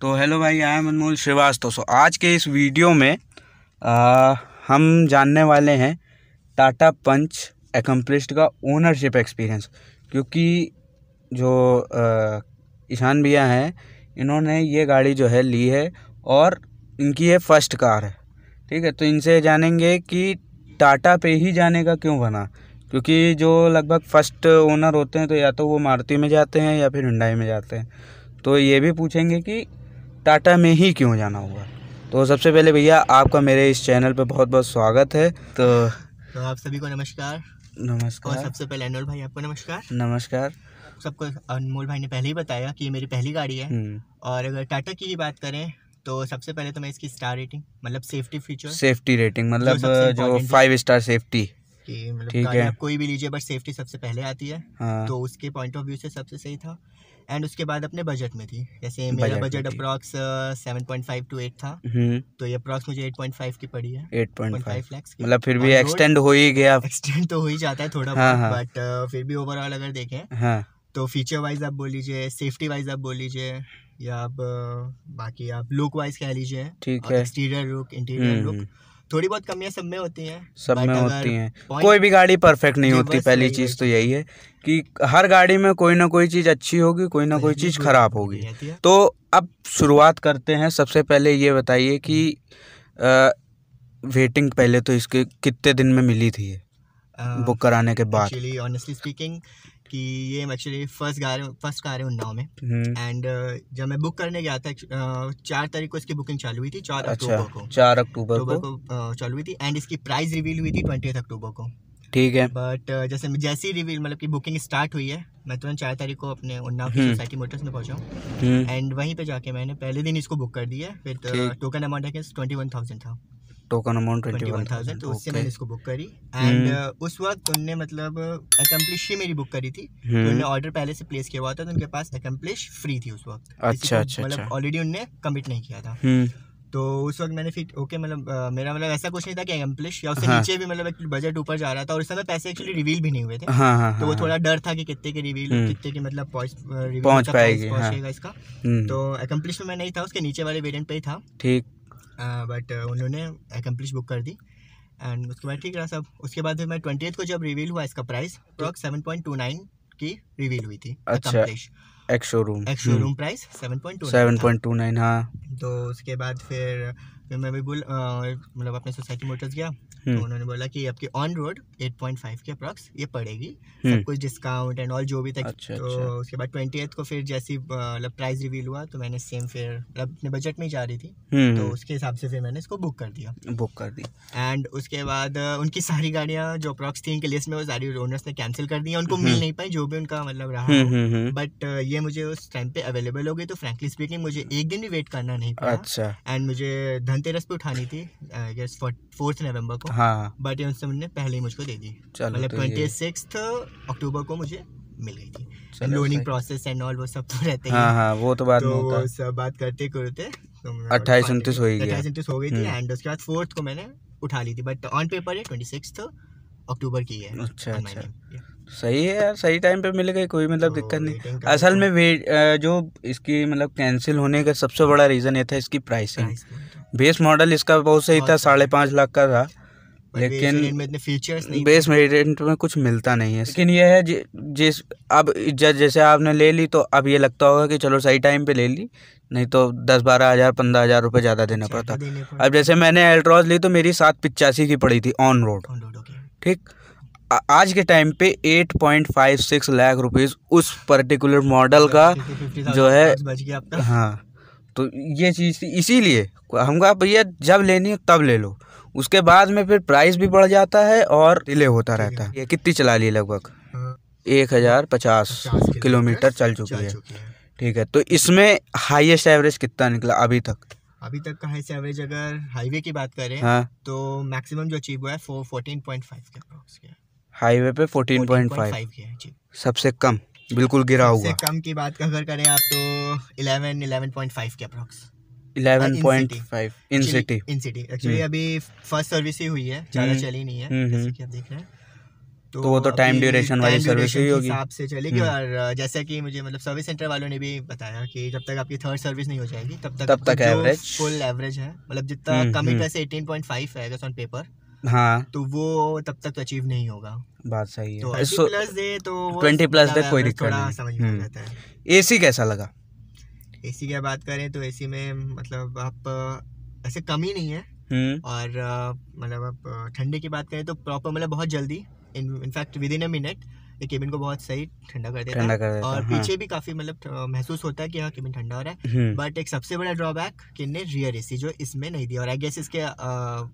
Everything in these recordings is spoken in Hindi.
तो हेलो भाई आई एम अनमोल श्रीवास्तव सो आज के इस वीडियो में आ, हम जानने वाले हैं टाटा पंच एकम्प्लिस्ट का ओनरशिप एक्सपीरियंस क्योंकि जो ईशान भैया हैं इन्होंने ये गाड़ी जो है ली है और इनकी ये फर्स्ट कार है ठीक है तो इनसे जानेंगे कि टाटा पे ही जाने का क्यों बना क्योंकि जो लगभग फ़र्स्ट ओनर होते हैं तो या तो वो मारुति में जाते हैं या फिर हिंडाई में जाते हैं तो ये भी पूछेंगे कि टाटा में ही क्यों जाना हुआ तो सबसे पहले भैया आपका मेरे इस चैनल पर बहुत बहुत स्वागत है तो, तो आप सभी को नमस्कार नमस्कार और सबसे पहले अनमोल भाई आपको नमस्कार नमस्कार सबको अनमोल भाई ने पहले ही बताया कि ये मेरी पहली गाड़ी है हम्म। और अगर टाटा की ही बात करें तो सबसे पहले तो मैं इसकी स्टार रेटिंग मतलब सेफ्टी फीचर सेफ्टी रेटिंग मतलब जो, फाइव स्टार सेफ्टी मतलब ठीक है कोई भी लीजिए बट सेफ्टी सबसे पहले आती है हाँ। तो उसके पॉइंट ऑफ व्यू से सबसे सही था एंड उसके बाद अपने बजट में थी जैसे मेरा budget approx seven point five to eight था हम्म। तो ये अप्रॉक्स मुझे एट पॉइंट फाइव की पड़ी है एट पॉइंट फाइव लैक्स मतलब फिर भी एक्सटेंड हो ही गया एक्सटेंड तो हो ही जाता है थोड़ा हाँ, बट हाँ। फिर भी ओवरऑल अगर देखें हाँ। तो फीचर वाइज आप बोल लीजिए सेफ्टी वाइज आप बोल लीजिए या आप बाकी आप लुक वाइज कह लीजिए ठीक है एक्सटीरियर लुक इंटीरियर लुक थोड़ी बहुत कमियां सब में होती हैं सब में होती हैं कोई भी गाड़ी परफेक्ट नहीं होती पहली चीज़ तो यही है कि हर गाड़ी में कोई ना कोई चीज़ अच्छी होगी कोई ना तो कोई चीज़ ख़राब होगी तो अब शुरुआत करते हैं सबसे पहले ये बताइए कि वेटिंग पहले तो इसके कितने दिन में मिली थी बुक कराने के बाद ऑनेस्टली स्पीकिंग कि ये एक्चुअली फर्स्ट गा रहे फर्स्ट गा रहे उन्नाव में एंड हम्म। uh, जब मैं बुक करने गया था uh, चार तारीख को इसकी बुकिंग चालू हुई थी चार अच्छा, अक्टूबर को चार अक्टूबर को, को uh, चालू हुई थी एंड इसकी प्राइस रिवील हुई थी ट्वेंटी अक्टूबर को ठीक है बट जैसे जैसी रिवील मतलब की बुकिंग स्टार्ट हुई है मैं तुरंत चार तारीख को अपने उन्नाव की सोसाइटी हम्म। मोटर्स में पहुंचा एंड हम्म। वहीं पे जाके मैंने पहले दिन इसको बुक कर दिया फिर टोकन अमाउंट है ट्वेंटी वन थाउजेंड था token amount twenty one thousand तो उससे मैंने इसको बुक करी एंड हम्म। उस वक्त उनने मतलब अकम्पलिश ही मेरी बुक करी थी तो हम्म। उन्होंने ऑर्डर पहले से प्लेस किया हुआ था तो उनके पास अकम्पलिश फ्री थी उस वक्त अच्छा अच्छा मतलब ऑलरेडी अच्छा। उनने कमिट नहीं किया था हम्म। तो उस वक्त मैंने फिर ओके मतलब मेरा मतलब ऐसा कुछ नहीं था कि एम्प्लिश या उससे हाँ। नीचे भी मतलब बजट ऊपर जा रहा था और उस समय पैसे एक्चुअली रिवील भी नहीं हुए थे हाँ, हाँ, तो वो हाँ, थोड़ा हाँ। डर था कि कितने के रिवील कितने के मतलब पहुंच पाएगा हाँ। इसका तो अकम्प्लिश में मैं नहीं था उसके नीचे वाले वेरियंट पे ही था ठीक बट उन्होंने अकम्पलिश बुक कर दी एंड उसके बाद ठीक रहा सब उसके बाद फिर मैं ट्वेंटी को जब रिवील हुआ इसका price approx seven point two nine की रिवील हुई थी ex showroom ex showroom price seven point two seven point two nine हाँ तो उसके बाद फिर फिर मैं बिल्कुल मतलब अपने सोसाइटी मोटर्स गया तो हम्म। उन्होंने बोला कि आपके ऑन रोड 8.5 के अप्रॉक्स ये पड़ेगी हम्म। सब कुछ डिस्काउंट एंड ऑल जो भी था अच्छा, तो अच्छा। उसके बाद ट्वेंटी को फिर जैसी मतलब प्राइस रिवील हुआ तो मैंने सेम फिर मतलब अपने बजट में ही जा रही थी हम्म, तो उसके हिसाब से फिर मैंने इसको बुक कर दिया बुक कर दी एंड उसके बाद उनकी सारी गाड़ियाँ जो अप्रॉक्स थी इनके लिस्ट में वो सारी ओनर्स ने कैंसिल कर दी उनको मिल नहीं पाई जो भी उनका मतलब रहा बट ये मुझे उस टाइम पे अवेलेबल हो गई तो फ्रेंकली स्पीकिंग मुझे एक दिन भी वेट करना नहीं पड़ा एंड अच्छा। मुझे धनतेरस पे उठानी थी आई गेस फोर्थ नवंबर को हाँ बट ये उनसे पहले ही मुझको दे दी मतलब ट्वेंटी सिक्स अक्टूबर को मुझे मिल गई थी लोनिंग प्रोसेस एंड ऑल वो सब तो रहते हाँ, हाँ, वो तो बाद तो होता सब बात करते करते अट्ठाईस उनतीस हो गई अट्ठाईस उनतीस हो गई थी एंड हम्म। उसके बाद फोर्थ को मैंने उठा ली थी बट ऑन पेपर ये ट्वेंटी सिक्स अक्टूबर की है अच्छा अच्छा सही है यार सही टाइम पे मिल गई कोई मतलब तो दिक्कत नहीं असल में वेट जो इसकी मतलब कैंसिल होने का सबसे बड़ा रीज़न ये था इसकी प्राइसिंग बेस मॉडल इसका बहुत सही था साढ़े पाँच लाख का था लेकिन बेस में में कुछ मिलता नहीं है लेकिन ये है जिस अब जैसे आपने ले ली तो अब ये लगता होगा कि चलो सही टाइम पे ले ली नहीं तो दस बारह हज़ार पंद्रह हज़ार रुपये ज़्यादा देना पड़ता अब जैसे मैंने एल्ट्रॉज ली तो मेरी सात पिचासी की पड़ी थी ऑन रोड ठीक आज के टाइम पे eight point five six lakh rupees उस पर्टिकुलर मॉडल मतलब का जो है हाँ तो ये चीज़ इसीलिए हमको भैया जब लेनी हो तब ले लो उसके बाद में फिर प्राइस भी बढ़ जाता है और डिले होता रहता है ये कितनी चला ली लगभग एक हज़ार पचास किलोमीटर चल चुकी है ठीक है तो इसमें हाईएस्ट एवरेज कितना निकला अभी तक अभी तक का हाईएस्ट एवरेज अगर हाईवे की बात करें हाँ? तो मैक्सिमम जो अचीव हुआ है फोर फोर्टीन पॉइंट फाइव के हाईवे पे फोर्टीन पॉइंट फाइव सबसे कम बिल्कुल गिरा होगा कम की बात अगर करें आप तो इलेवन इलेवन पॉइंट फाइव के approx eleven point five in city in city actually अभी फर्स्ट सर्विस ही हुई है ज़्यादा हम्म। चली नहीं है हम्म, जैसे हम्म। कि आप देख रहे हैं तो, तो वो तो टाइम ड्यूरेशन वाली सर्विस ही होगी हिसाब से चलेगी और जैसा कि मुझे मतलब सर्विस सेंटर वालों ने भी बताया कि जब तक आपकी थर्ड सर्विस नहीं हो जाएगी तब तक तब तक एवरेज फुल एवरेज है मतलब जितना कम ही वैसे 18.5 है ऑन पेपर हाँ तो वो तब तक अचीव नहीं होगा बात सही है तो so, प्लस दे तो ट्वेंटी प्लस दे कोई दिक्कत नहीं समझ में एसी हम्म। कैसा लगा एसी की बात करें तो एसी में मतलब आप ऐसे कम ही नहीं है हम्म। और मतलब आप ठंडे की बात करें तो प्रॉपर मतलब बहुत जल्दी in fact within a minute cabin को बहुत सही ठंडा कर देता है और हाँ। पीछे भी काफी मतलब महसूस होता है कि हाँ केबिन ठंडा हो रहा है बट हम्म। एक सबसे बड़ा ड्रॉबैक कि ने रियर एसी जो इसमें नहीं दिया और आई गेस इसके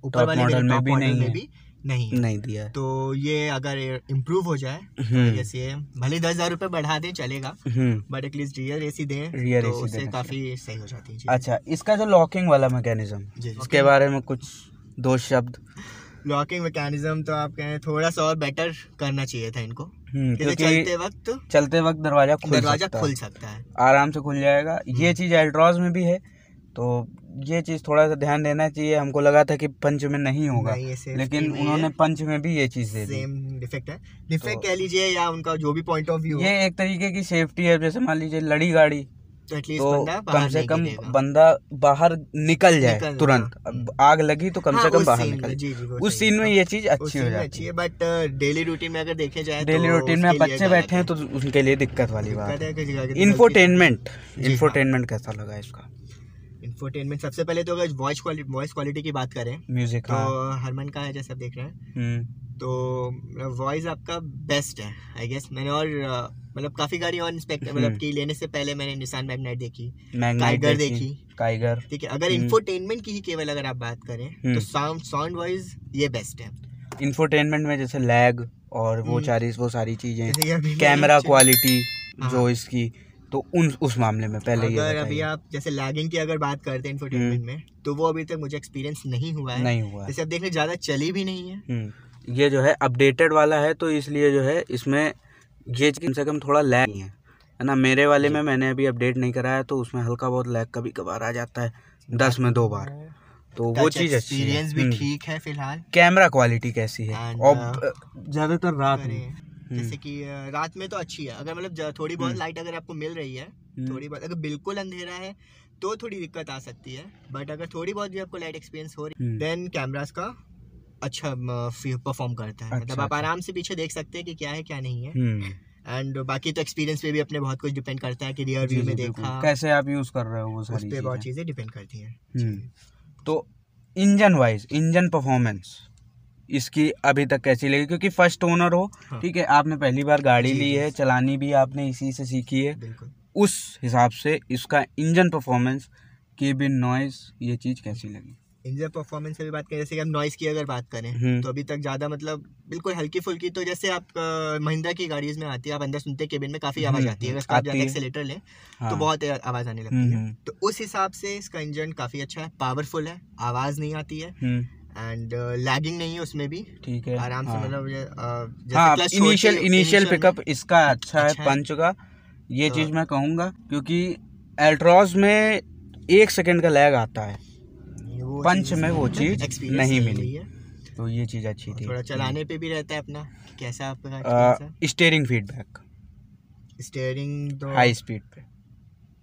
ऊपर वाले मॉडल में भी नहीं में नहीं नहीं दिया तो ये अगर इम्प्रूव हो जाए तो जैसे हम्म। भले दस हजार रूपए बढ़ा दें चलेगा बट एटलीस्ट रियर एसी दें रियर तो उससे काफी सही हो जाती है अच्छा इसका जो लॉकिंग वाला मैकेनिज्म उसके बारे में कुछ दो शब्द लॉकिंग मैकेनिज्म तो आप कहें थोड़ा सा और बेटर करना चाहिए था इनको हम्म, क्योंकि चलते वक्त चलते वक्त दरवाजा खुल दरवाजा सकता खुल सकता है आराम से खुल जाएगा हम्म। ये चीज़ एल्ट्रॉज में भी है तो ये चीज़ थोड़ा सा ध्यान देना चाहिए हमको लगा था कि पंच में नहीं होगा नहीं, लेकिन उन्होंने पंच में भी ये चीज़ दे सेम डिफेक्ट है डिफेक्ट तो, कह लीजिए या उनका जो भी पॉइंट ऑफ व्यू ये एक तरीके की सेफ्टी है जैसे मान लीजिए लड़ी गाड़ी तो, तो कम से कम बंदा बाहर निकल जाए निकल तुरंत हम्म। आग लगी तो कम हाँ, से कम बाहर निकल जाए उस सीन में ये चीज अच्छी हो जाती है बट डेली रूटीन में अगर देखे जाए डेली रूटीन तो में बच्चे बैठे हैं तो उनके लिए दिक्कत वाली बात है इन्फोटेनमेंट इन्फोटेनमेंट हाँ। कैसा लगा इसका इंफोटेनमेंट सबसे पहले तो अगर वॉइस क्वालिटी वॉइस क्वालिटी की बात करें म्यूजिक तो हाँ। हरमन का है जैसा देख रहे हैं हम्म। तो वॉइस आपका बेस्ट है आई गेस मैंने और मतलब काफी गाड़ी और इंस्पेक्ट हम्म। मतलब की लेने से पहले मैंने निशान मैगनाइट देखी टाइगर देखी टाइगर ठीक है अगर इन्फोटेनमेंट हम्म। की ही केवल अगर आप बात करें तो साउंड साउंड वॉइस ये बेस्ट है इन्फोटेनमेंट में जैसे लैग और वो सारी वो सारी चीजें कैमरा क्वालिटी जो हाँ। इसकी तो उन उस मामले में पहले अगर अगर अभी आप जैसे लैगिंग की अगर बात करते हैं इन्फोटेनमेंट हम्म। में तो वो अभी तक मुझे एक्सपीरियंस नहीं हुआ है नहीं हुआ जैसे आप देख रहे ज़्यादा चली भी नहीं है हम्म। ये जो है अपडेटेड वाला है तो इसलिए जो है इसमें ये कम से कम थोड़ा लैग है है ना मेरे वाले में मैंने अभी अपडेट नहीं कराया तो उसमें हल्का बहुत लैग कभी कभार आ जाता है दस में दो बार तो वो चीज़ एक्सपीरियंस भी हम्म। ठीक है फिलहाल कैमरा क्वालिटी कैसी है और uh, ज़्यादातर रात नहीं जैसे हम्म। कि रात में तो अच्छी है अगर मतलब थोड़ी बहुत लाइट हम्म। अगर आपको मिल रही है हम्म। थोड़ी बहुत अगर बिल्कुल अंधेरा है तो थोड़ी दिक्कत आ सकती है बट अगर थोड़ी बहुत भी आपको लाइट एक्सपीरियंस हो रही देन कैमराज का अच्छा परफॉर्म करता है मतलब आप अच्छा, अच्छा। आराम से पीछे देख सकते हैं कि क्या है क्या नहीं है एंड बाकी तो एक्सपीरियंस पे भी अपने बहुत कुछ डिपेंड करता है कि रियर व्यू में देखा कैसे आप यूज कर रहे हो वो सारी उस पर बहुत चीजें डिपेंड करती हैं तो इंजन वाइज इंजन परफॉर्मेंस इसकी अभी तक कैसी लगी क्योंकि फर्स्ट ओनर हो हाँ। ठीक है आपने पहली बार गाड़ी ली है चलानी भी आपने इसी से सीखी है उस हिसाब से इसका इंजन परफॉर्मेंस केबिन नॉइस ये चीज़ कैसी लगी इंजन परफॉर्मेंस की भी बात करें जैसे कि हम नॉइस की अगर बात करें हम्म। तो अभी तक ज़्यादा मतलब बिल्कुल हल्की फुल्की तो जैसे आप महिंद्रा की गाड़ीज में आती है आप अंदर सुनते हैं केबिन में काफ़ी आवाज़ हम्म, आती है अगर आप ज़्यादा एक्सेलेटर लें तो हाँ। तो बहुत आवाज़ आने लगती है हम्म, तो उस हिसाब से इसका इंजन काफ़ी अच्छा है पावरफुल है आवाज़ नहीं आती है एंड लैगिंग uh, नहीं है उसमें भी ठीक है आराम से हाँ। मतलब इनिशियल इनिशियल पिकअप इसका अच्छा, अच्छा है पंच का ये हाँ। चीज़ मैं कहूँगा क्योंकि एल्ट्रॉज में एक सेकंड का लैग आता है पंच में वो चीज़ नहीं तो मिली है तो ये चीज़ अच्छी थी थोड़ा चलाने पे भी रहता है अपना कैसा आपका steering feedback steering high speed पे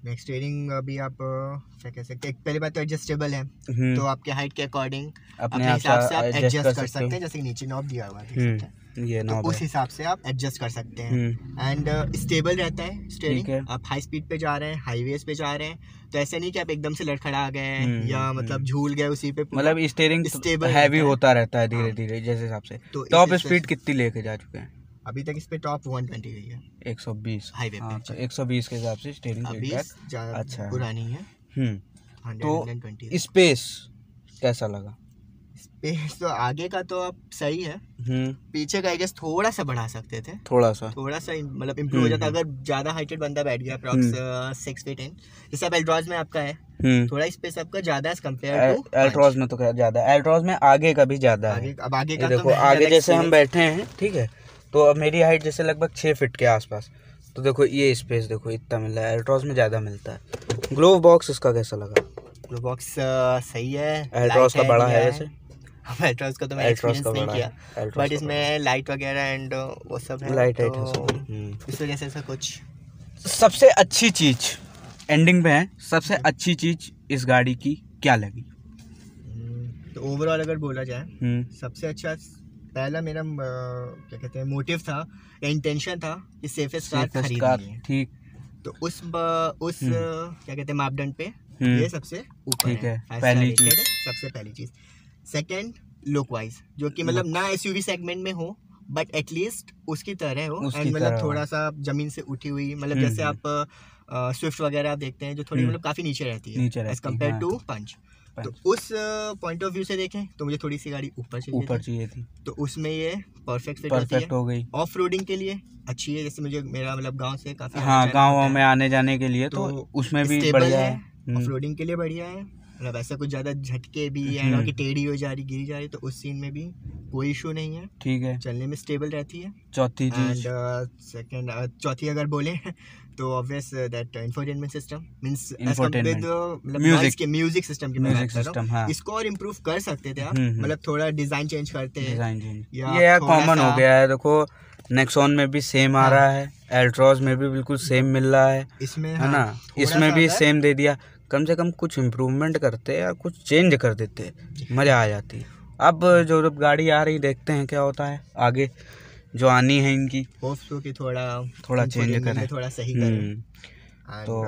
नेक्स्ट स्टेयरिंग अभी आप uh, क्या कह सकते हैं पहली बात तो एडजस्टेबल है हम्म। तो आपके हाइट के अकॉर्डिंग अपने हम्म। तो हिसाब से आप एडजस्ट कर सकते हैं जैसे नीचे नॉब दिया हुआ है ये तो उस हिसाब से आप एडजस्ट कर सकते हैं एंड स्टेबल uh, रहता है स्टेयरिंग आप हाई स्पीड पे जा रहे हैं हाईवे पे जा रहे हैं तो ऐसे नहीं कि आप एकदम से लड़खड़ा गए हम्म, या मतलब झूल गए उसी पे मतलब स्टेयरिंग स्टेबल हैवी होता रहता है हाँ। धीरे धीरे जैसे हिसाब से तो, तो स्पीड कितनी लेके जा चुके हैं अभी तक इस पे टॉप 120 गई है 120 हाईवे पे तो 120 के हिसाब से स्टीयरिंग फीडबैक अच्छा पुरानी है हम्म तो स्पेस कैसा लगा स्पेस तो आगे का तो अब सही है हम्म। पीछे का आई थोड़ा सा बढ़ा सकते थे थोड़ा सा थोड़ा सा मतलब इम्प्रूव हो हम्म, जाता हम्म। अगर ज्यादा हाइटेड बंदा बैठ गया अप्रॉक्स सिक्स फीट इन जैसे एल्ट्रॉज में आपका है थोड़ा स्पेस आपका ज्यादा एज कम्पेयर टू एल्ट्रॉज में तो ज्यादा एल्ट्रॉज में आगे का भी ज्यादा है अब आगे का तो देखो आगे जैसे हम बैठे हैं ठीक है तो अब मेरी हाइट जैसे लगभग छः फिट के आसपास तो देखो ये स्पेस देखो इतना मिला है एल्ट्रॉस में ज़्यादा मिलता है ग्लोव बॉक्स इसका कैसा लगा ग्लोव बॉक्स सही है एल्ट्रॉस का बड़ा है वैसे एल्ट्रॉस का तो एक्सपीरियंस नहीं किया बट इसमें लाइट वगैरह एंड वो सब है लाइट है तो हम्म। इस वजह से ऐसा कुछ सबसे अच्छी चीज़ एंडिंग पे है सबसे हाँ। अच्छी चीज़ इस गाड़ी की क्या लगी हम्म, तो ओवरऑल अगर बोला जाए हम्म। सबसे अच्छा पहला मेरा क्या कहते हैं मोटिव था इंटेंशन था कि सेफेस्ट कार खरीदनी है ठीक तो उस उस हम्म। क्या कहते हैं मापदंड पे हम्म। ये सबसे ऊपर है, है पहली चीज सबसे पहली चीज सेकंड लुक वाइज जो कि मतलब ना एसयूवी सेगमेंट में हो बट एटलीस्ट उसकी तरह हो एंड मतलब थोड़ा सा जमीन से उठी हुई मतलब हम्म, जैसे आप स्विफ्ट वगैरह आप देखते हैं जो थोड़ी मतलब काफी नीचे रहती है एज कम्पेयर टू पंच हाँ तो उस पॉइंट ऑफ व्यू से देखें तो मुझे थोड़ी सी गाड़ी ऊपर चाहिए ऊपर चाहिए थी तो उसमें ये परफेक्ट परफेक्ट हो गई ऑफ रोडिंग के लिए अच्छी है जैसे मुझे मेरा मतलब गांव से काफी हाँ गाँव में आने जाने के लिए तो, तो उसमें भी बढ़िया है ऑफ रोडिंग हम्म। के लिए बढ़िया है मतलब ऐसा कुछ ज्यादा झटके भी या हम्म। कि टेढ़ी हो जा रही गिरी जा रही तो उस सीन में भी कोई इशू नहीं है ठीक है चलने में स्टेबल रहती है चौथी चीज सेकंड चौथी अगर बोले तो obvious that infotainment system means as compare to music के म्यूजिक सिस्टम के म्यूजिक सिस्टम हां इसको और इंप्रूव कर सकते थे आप हम्म, हम्म। मतलब थोड़ा डिजाइन चेंज करते हैं डिजाइन चेंज ये यार कॉमन हो गया है देखो नेक्सॉन में भी सेम आ हाँ। रहा है एल्ट्रॉज में भी बिल्कुल सेम मिल रहा है इसमें है हाँ, ना इसमें भी सेम दे दिया कम से कम कुछ इम्प्रूवमेंट करते या कुछ चेंज कर देते मज़ा आ जाती अब हाँ। जो जब गाड़ी आ रही देखते हैं क्या होता है आगे जो आनी है इनकी की थोड़ा थोड़ा चेंज करें थोड़ा सही करें हम्म। तो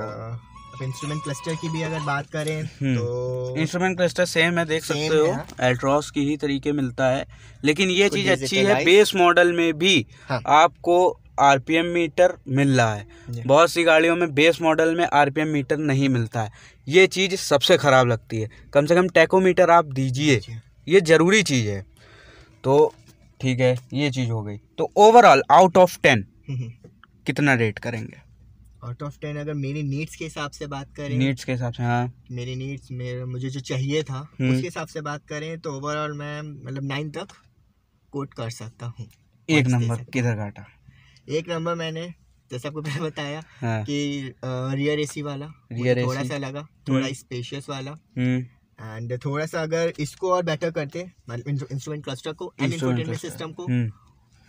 इंस्ट्रूमेंट uh, क्लस्टर की भी अगर बात करें हम्म। तो इंस्ट्रूमेंट क्लस्टर सेम है देख सकते हो एल्ट्रॉस की ही तरीके मिलता है लेकिन ये चीज़ अच्छी है बेस मॉडल में भी हाँ। आपको आरपीएम मीटर मिल रहा है बहुत सी गाड़ियों में बेस मॉडल में आरपीएम मीटर नहीं मिलता है ये चीज़ सबसे ख़राब लगती है कम से कम टेकोमीटर आप दीजिए ये ज़रूरी चीज़ है तो ठीक है ये चीज़ हो गई तो ओवरऑल आउट ऑफ टेन कितना रेट करेंगे आउट ऑफ टेन अगर मेरी नीड्स के हिसाब से बात करें नीड्स के हिसाब से हाँ मेरी नीड्स मेरे मुझे जो चाहिए था हम्म। उसके हिसाब से बात करें तो ओवरऑल मैं मतलब नाइन तक कोट कर सकता हूँ एक नंबर किधर काटा एक नंबर मैंने जैसे आपको पहले बताया हाँ। कि रियर एसी वाला रियर थोड़ा सा लगा थोड़ा स्पेशियस हम्म। वाला हम्म। एंड थोड़ा सा अगर इसको और बेटर करते इंस्ट्रूमेंट मतलब क्लस्टर को एंड सिस्टम को हम्म।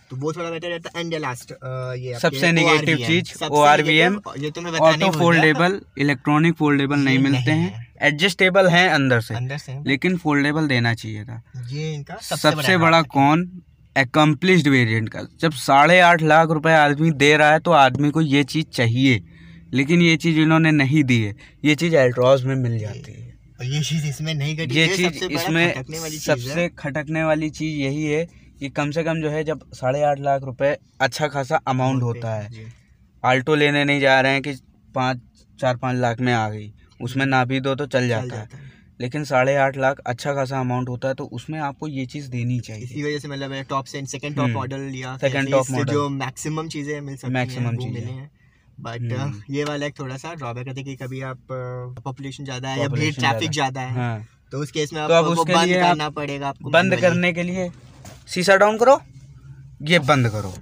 तो वो थोड़ा बेटर रहता एंड लास्ट uh, ये सबसे नेगेटिव चीज ओ आर वी एम ये तो मैं ऑटो फोल्डेबल इलेक्ट्रॉनिक फोल्डेबल नहीं मिलते हैं एडजस्टेबल है अंदर से अंदर से लेकिन फोल्डेबल देना चाहिए था ये इनका सबसे सबसे बड़ा, बड़ा कौन एकम्प्लिश्ड वेरिएंट का जब साढ़े आठ लाख रुपए आदमी दे रहा है तो आदमी को ये चीज़ चाहिए लेकिन ये चीज़ इन्होंने नहीं दी है ये चीज़ एल्ट्रॉज में मिल जाती है ये चीज इसमें नहीं घटी ये चीज इसमें सबसे खटकने वाली चीज यही है कि कम से कम जो है जब साढ़े आठ लाख रुपए अच्छा खासा अमाउंट होता है आल्टो लेने नहीं जा रहे हैं कि पाँच चार पाँच लाख में आ गई उसमें ना भी दो तो चल जाता है लेकिन साढ़े आठ लाख अच्छा खासा अमाउंट होता है तो उसमें आपको ये चीज़ देनी चाहिए इसी वजह से मतलब टॉप सेकंड टॉप मॉडल लिया सेकंड टॉप मॉडल जो मैक्सिमम चीज़ें मिल सकती मैक्सिमम चीज़ें बट uh, हम्म। ये वाला एक थोड़ा सा ड्रॉबैक है कि कभी आप पॉपुलेशन uh, ज़्यादा है या भीड़ ट्रैफिक ज़्यादा है हाँ। तो उस केस में तो बंद करना पड़ेगा आपको बंद करने के लिए सीसा डाउन करो ये बंद करो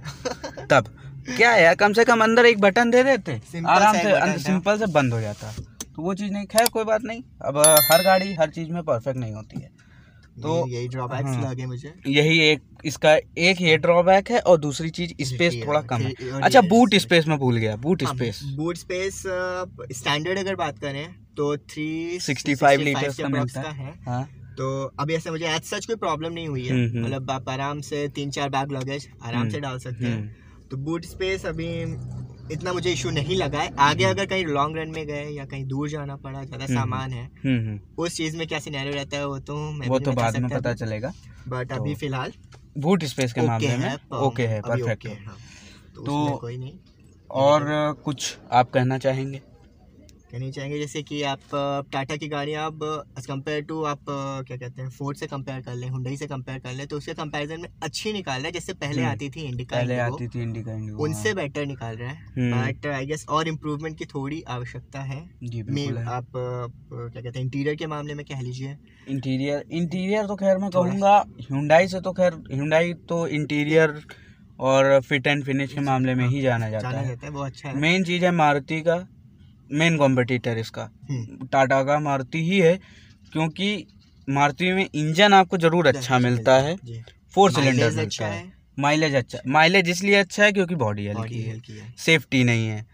तब क्या है कम से कम अंदर एक बटन दे देते आराम से अंदर सिंपल से बंद हो जाता तो वो चीज़ नहीं खैर कोई बात नहीं अब हर गाड़ी हर चीज़ में परफेक्ट नहीं होती है तो यही ड्रॉबैक्स हाँ। लगे मुझे यही एक इसका एक ये ड्रॉबैक है और दूसरी चीज स्पेस थोड़ा कम है अच्छा बूट स्पेस में भूल गया boot space boot space standard अगर बात करें तो थ्री सिक्सटी फाइव लीटर का है हाँ। तो अभी ऐसे मुझे एज सच कोई प्रॉब्लम नहीं हुई है हम्म, हम्म। मतलब आप आराम से तीन चार बैग लगेज आराम से हम्म, डाल सकते हैं तो बूट स्पेस अभी इतना मुझे इशू नहीं लगा है आगे अगर कहीं लॉन्ग रन में गए या कहीं दूर जाना पड़ा ज्यादा हम्म, सामान हम्म, है हम्म, उस चीज में क्या सिनेरियो रहता है वो तो मैं वो तो बाद में पता चलेगा बट तो अभी फिलहाल बूट स्पेस के मामले में ओके है परफेक्ट है हाँ। तो, तो कोई नहीं और कुछ आप कहना चाहेंगे कहनी चाहेंगे जैसे कि आप टाटा की गाड़ियाँ अब एज़ कम्पेयर टू आप क्या कहते हैं फोर्ड से कंपेयर कर लें हुडई से कंपेयर कर लें तो उसके कंपैरिजन में अच्छी निकाल रहे हैं जैसे पहले हम्म। आती थी इंडिका पहले आती थी इंडिका हाँ। उनसे बेटर निकाल रहा है बट आई गेस और इम्प्रूवमेंट की थोड़ी आवश्यकता है मे आप क्या कहते हैं इंटीरियर के मामले में कह लीजिए इंटीरियर इंटीरियर तो खैर मैं कहूँगा हुडाई से तो खैर हुडाई तो इंटीरियर और फिट एंड फिनिश के मामले में ही हाँ, जाना जाता है वो अच्छा मेन चीज़ है मारुति का मेन कॉम्पिटिटर इसका टाटा हम्म। का मारुति ही है क्योंकि मारुति में इंजन आपको ज़रूर अच्छा, अच्छा, अच्छा मिलता है फोर सिलेंडर अच्छा है माइलेज अच्छा माइलेज इसलिए अच्छा है क्योंकि बॉडी हल्की है सेफ्टी नहीं है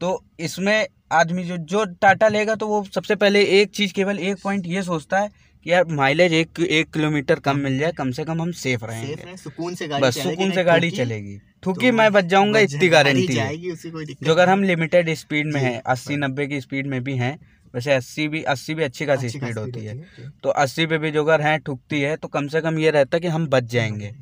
तो इसमें आदमी जो जो टाटा लेगा तो वो सबसे पहले एक चीज़ केवल एक पॉइंट ये सोचता है यार माइलेज एक एक किलोमीटर कम मिल जाए कम से कम हम सेफ रहेंगे सुकून से गाड़ी बस सुकून से तो गाड़ी चलेगी ठुकी तो मैं बच जाऊंगा इतनी गारंटी है जो अगर हम लिमिटेड स्पीड में है अस्सी नब्बे की स्पीड में भी हैं वैसे अस्सी भी अस्सी भी अच्छी खासी स्पीड होती है तो अस्सी पे भी जो अगर हैं ठुकती है तो कम से कम ये रहता है कि हम बच जाएंगे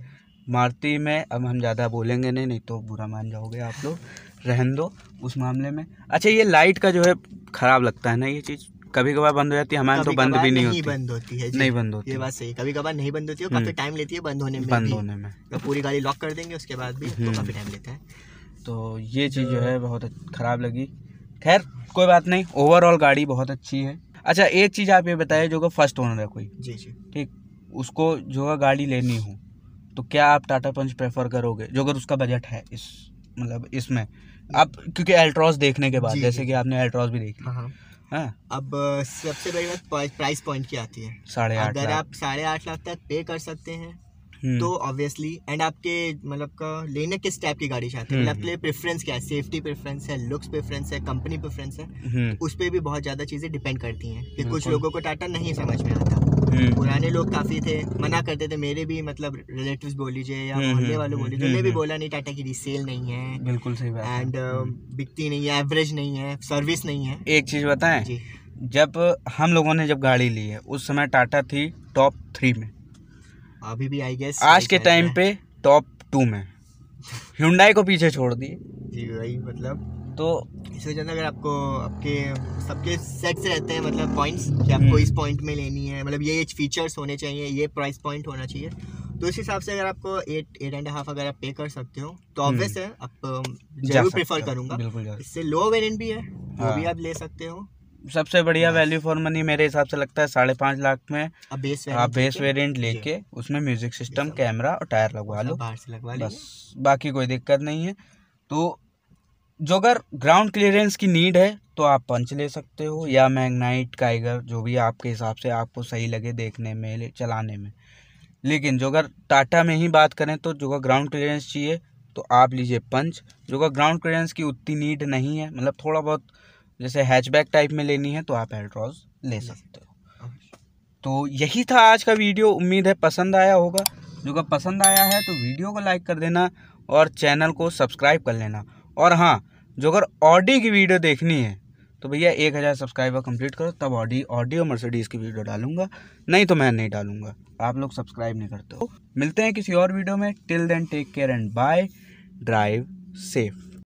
मारती में अब हम ज़्यादा बोलेंगे नहीं नहीं तो बुरा मान जाओगे आप लोग रहन दो उस मामले में अच्छा ये लाइट का जो है ख़राब लगता है ना ये चीज़ कभी कभार बंद हो जाती है हमारे तो बंद भी नहीं होती बंद होती है नहीं बंद होती ये बात सही कभी कभार नहीं बंद होती है काफ़ी टाइम हम्म। लेती है बंद होने में बंद होने में तो पूरी गाड़ी लॉक कर देंगे उसके बाद भी तो काफ़ी टाइम लेते हैं तो ये चीज़ जो है बहुत ख़राब लगी खैर कोई बात नहीं ओवरऑल गाड़ी बहुत अच्छी है अच्छा एक चीज़ आप ये बताइए जो फर्स्ट ओनर है कोई जी जी ठीक उसको जो है गाड़ी लेनी हो तो क्या आप टाटा पंच प्रेफर करोगे जो अगर उसका बजट है इस मतलब इसमें आप क्योंकि एल्ट्रॉस देखने के बाद जैसे कि आपने एल्ट्रॉस भी देखी हाँ, हाँ। हाँ। अब सबसे बड़ी बात प्राइस पॉइंट की आती है साढ़े आठ अगर आप साढ़े आठ लाख तक पे कर सकते हैं हम्म। तो ऑब्वियसली एंड आपके मतलब का लेने किस टाइप की गाड़ी चाहते हैं हम्म। मतलब आपके लिए प्रेफरेंस क्या है सेफ्टी प्रेफरेंस है लुक्स प्रेफरेंस है कंपनी प्रेफरेंस है हम्म। उस पर भी बहुत ज़्यादा चीज़ें डिपेंड करती हैं कि कुछ लोगों को टाटा नहीं समझ में आता हम्म। पुराने लोग काफी थे मना करते थे मेरे भी मतलब रिलेटिव्स बोल लीजिए या हम्म, मोहल्ले वालों बोल लीजिए भी हम्म। बोला नहीं टाटा की रिसेल नहीं है बिल्कुल सही बात एंड um, बिकती नहीं है एवरेज नहीं है सर्विस नहीं है एक चीज बताएं जब हम लोगों ने जब गाड़ी ली है उस समय टाटा थी टॉप थ्री में अभी भी आई गेस आज के टाइम पे टॉप टू में हुंडई को पीछे छोड़ दिए जी भाई मतलब तो इस वजह से अगर आपको आपके सबके सेट से रहते हैं मतलब पॉइंट्स कि आपको हम्म। इस पॉइंट में लेनी है मतलब ये ये फीचर्स होने चाहिए ये प्राइस पॉइंट होना चाहिए तो इस हिसाब से अगर आपको एट एट एंड हाफ अगर आप पे कर सकते हो तो ऑब्वियस हम्म। है आप um, जरूर प्रेफर करूँगा इससे लो वेरियंट भी है वो हाँ। भी आप ले सकते हो सबसे बढ़िया वैल्यू फॉर मनी मेरे हिसाब से लगता है साढ़े पांच लाख में आप बेस हाँ, वेरिएंट लेके उसमें म्यूजिक सिस्टम कैमरा और टायर लगवा लो बाहर से लगवा लो बस बाकी कोई दिक्कत नहीं है तो जो अगर ग्राउंड क्लियरेंस की नीड है तो आप पंच ले सकते हो या मैग्नाइट काइगर जो भी आपके हिसाब से आपको सही लगे देखने में चलाने में लेकिन जो अगर टाटा में ही बात करें तो जो ग्राउंड क्लियरेंस चाहिए तो आप लीजिए पंच जो ग्राउंड क्लियरेंस की उतनी नीड नहीं है मतलब थोड़ा बहुत जैसे हैचबैक टाइप में लेनी है तो आप एल्ट्रॉज ले सकते हो तो यही था आज का वीडियो उम्मीद है पसंद आया होगा जो का पसंद आया है तो वीडियो को लाइक कर देना और चैनल को सब्सक्राइब कर लेना और हाँ जो अगर ऑडी की वीडियो देखनी है तो भैया एक हज़ार सब्सक्राइबर कंप्लीट करो तब ऑडी ऑडी और मर्सिडीज़ की वीडियो डालूंगा नहीं तो मैं नहीं डालूंगा आप लोग सब्सक्राइब नहीं करते हो मिलते हैं किसी और वीडियो में till then take care and bye drive safe